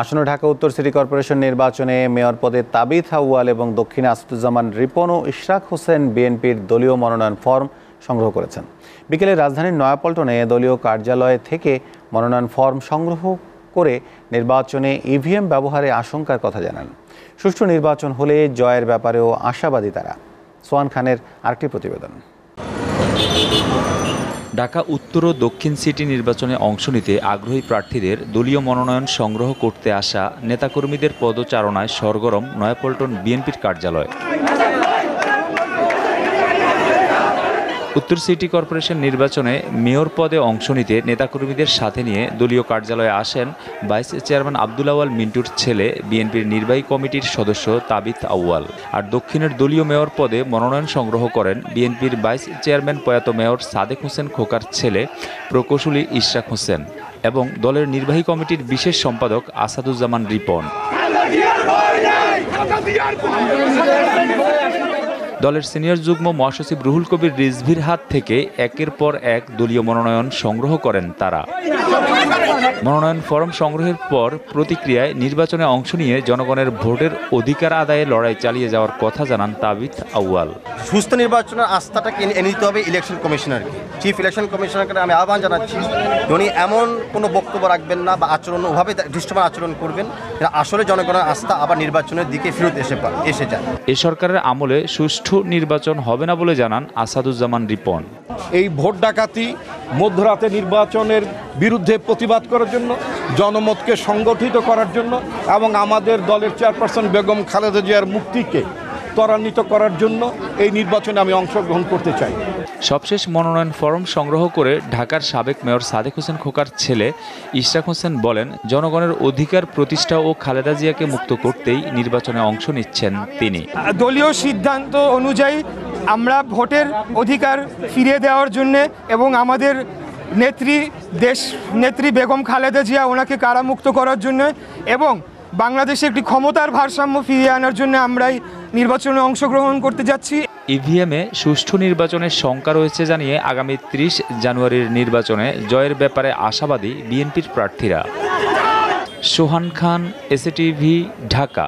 আসন্ন ঢাকা উত্তর city corporation নির্বাচনে মেয়র পদে তাবিথ হাওয়াল এবং দক্ষিণ আসাদুজ্জামান রিপন ও ইশরাক হোসেন বিএনপির দলীয় মনোনয়ন ফর্ম সংগ্রহ করেছেন বিকেলে রাজধানীর নয়াপল্টনে দলীয় কার্যালয় থেকে মনোনয়ন ফর্ম সংগ্রহ করে নির্বাচনে ইভিএম ব্যবহারে আশঙ্কার কথা জানান সুষ্ঠু নির্বাচন হলে জয়ের ব্যাপারেও আশাবাদী তারা সোয়ান খানের আরেকটি প্রতিবেদন ঢাকা উত্তর ও দক্ষিণ সিটি নির্বাচনে অংশ নিতে আগ্রহী প্রার্থীদের দলীয় মনোনয়ন সংগ্রহ করতে আসা নেতাকর্মীদের পদচারণায় সরগরম নয়াপল্টন বিএনপির কার্যালয় উত্তর সিটি কর্পোরেশন নির্বাচনে মেয়র পদে অংশ নিতে নেতাকর্মীদের সাথে নিয়ে দলীয় কার্যালয়ে আসেন ভাইস চেয়ারম্যান আব্দুল আওয়াল মিন্টুর ছেলে বিএনপির নির্বাহী কমিটির সদস্য তাবিত আউয়াল আর দক্ষিণের দলীয় মেয়র পদে মনোনয়ন সংগ্রহ করেন বিএনপির ভাইস চেয়ারম্যান প্রয়াত মেয়র সাদেক হোসেন খোকার ছেলে প্রকৌশলী ইশরাক হোসেন এবং দলের নির্বাহী কমিটির বিশেষ সম্পাদক আসাদুজ্জামান রিপন দলের সিনিয়র যুগ্ম মহাসচিব রুহুল কবির রিজভির হাত থেকে একের পর এক দলীয় মনোনয়ন সংগ্রহ করেন তারা মনোনয়ন ফরম সংগ্রহের পর প্রতিক্রিয়ায় নির্বাচনে অংশ নিয়ে জনগণের ভোটের অধিকার আদায়ে লড়াই চালিয়ে যাওয়ার কথা জানান তাবিথ আউয়াল সুস্থ নির্বাচনের আস্থাটা এনে দিতে হবে ইলেকশন কমিশনারকে চিফ ইলেকশন কমিশনারকে আমি আহ্বান জানাচ্ছি উনি এমন কোনো বক্তব্য রাখবেন না বা আচরণ ওভাবে দৃষ্টমান আচরণ করবেন আসলে জনগণের আস্থা আবার নির্বাচনের দিকে ফিরত এসে এসে যায় এ সরকারের আমলে সুষ্ঠু নির্বাচন হবে না বলে জানান আসাদুজ্জামান রিপন এই ভোট ডাকাতি মধ্যরাতে নির্বাচনের বিরুদ্ধে প্রতিবাদ করার জন্য জনমতকে সংগঠিত করার জন্য এবং আমাদের দলের চেয়ারপারসন বেগম খালেদা জিয়ার মুক্তিকে ত্বরান্বিত করার জন্য এই নির্বাচনে আমি অংশগ্রহণ করতে চাই সবশেষ মনোনয়ন ফরম সংগ্রহ করে ঢাকার সাবেক মেয়র সাদেক হোসেন খোকার ছেলে ইশরাক হোসেন বলেন জনগণের অধিকার প্রতিষ্ঠা ও খালেদা জিয়াকে মুক্ত করতেই নির্বাচনে অংশ নিচ্ছেন তিনি দলীয় সিদ্ধান্ত অনুযায়ী আমরা ভোটের অধিকার ফিরিয়ে দেওয়ার জন্য এবং আমাদের নেত্রী দেশ নেত্রী বেগম খালেদা জিয়া ওনাকে কারামুক্ত করার জন্য এবং বাংলাদেশে একটি ক্ষমতার ভারসাম্য ফিরিয়ে আনার জন্য আমরাই নির্বাচনে অংশগ্রহণ করতে যাচ্ছি ইভিএমে সুষ্ঠু নির্বাচনের শঙ্কা রয়েছে জানিয়ে আগামী ত্রিশ জানুয়ারির নির্বাচনে জয়ের ব্যাপারে আশাবাদী বিএনপির প্রার্থীরা সোহান খান এসএটিভি ঢাকা